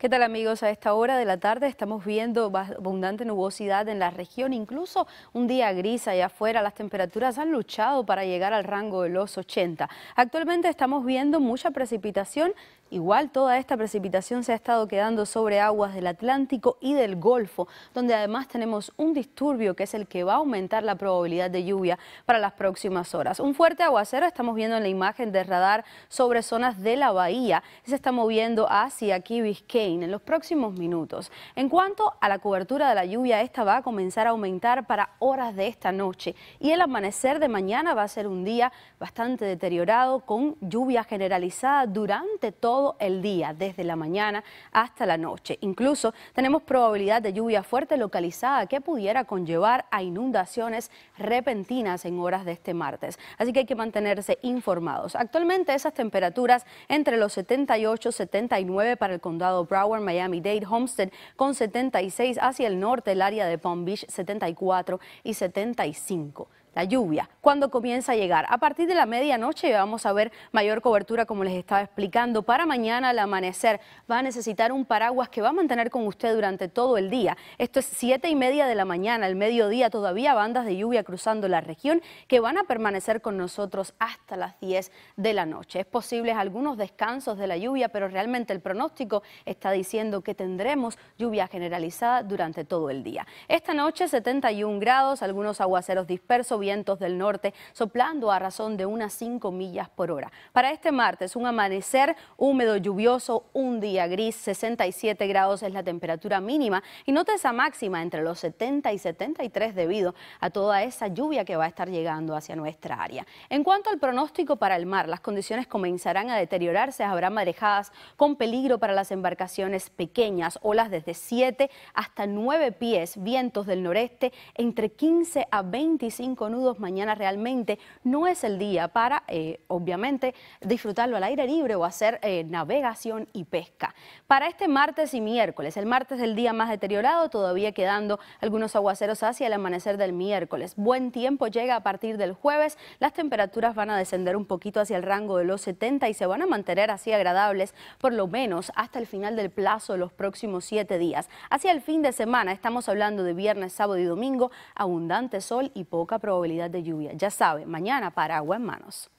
¿Qué tal amigos? A esta hora de la tarde estamos viendo abundante nubosidad en la región, incluso un día gris allá afuera. Las temperaturas han luchado para llegar al rango de los 80. Actualmente estamos viendo mucha precipitación. Igual toda esta precipitación se ha estado quedando sobre aguas del Atlántico y del Golfo, donde además tenemos un disturbio que es el que va a aumentar la probabilidad de lluvia para las próximas horas. Un fuerte aguacero estamos viendo en la imagen de radar sobre zonas de la bahía. Se está moviendo hacia aquí Biscay en los próximos minutos. En cuanto a la cobertura de la lluvia, esta va a comenzar a aumentar para horas de esta noche y el amanecer de mañana va a ser un día bastante deteriorado con lluvia generalizada durante todo el día, desde la mañana hasta la noche. Incluso tenemos probabilidad de lluvia fuerte localizada que pudiera conllevar a inundaciones repentinas en horas de este martes. Así que hay que mantenerse informados. Actualmente esas temperaturas entre los 78 y 79 para el condado Brown Broward, Miami Dade, Homestead con 76 hacia el norte, el área de Palm Beach 74 y 75. La lluvia cuando comienza a llegar. A partir de la medianoche vamos a ver mayor cobertura, como les estaba explicando. Para mañana al amanecer va a necesitar un paraguas que va a mantener con usted durante todo el día. Esto es siete y media de la mañana, ...el mediodía todavía bandas de lluvia cruzando la región que van a permanecer con nosotros hasta las 10 de la noche. Es posible algunos descansos de la lluvia, pero realmente el pronóstico está diciendo que tendremos lluvia generalizada durante todo el día. Esta noche 71 grados, algunos aguaceros dispersos, vientos del norte soplando a razón de unas 5 millas por hora. Para este martes, un amanecer húmedo, lluvioso, un día gris, 67 grados es la temperatura mínima y nota esa máxima entre los 70 y 73 debido a toda esa lluvia que va a estar llegando hacia nuestra área. En cuanto al pronóstico para el mar, las condiciones comenzarán a deteriorarse, habrá marejadas con peligro para las embarcaciones pequeñas, olas desde 7 hasta 9 pies, vientos del noreste entre 15 a 25 nudos mañana realmente no es el día para, eh, obviamente, disfrutarlo al aire libre o hacer eh, navegación y pesca. Para este martes y miércoles, el martes es el día más deteriorado, todavía quedando algunos aguaceros hacia el amanecer del miércoles. Buen tiempo llega a partir del jueves, las temperaturas van a descender un poquito hacia el rango de los 70 y se van a mantener así agradables por lo menos hasta el final del plazo de los próximos siete días. Hacia el fin de semana, estamos hablando de viernes, sábado y domingo, abundante sol y poca probabilidad de lluvia. Ya sabe, mañana para Agua en manos.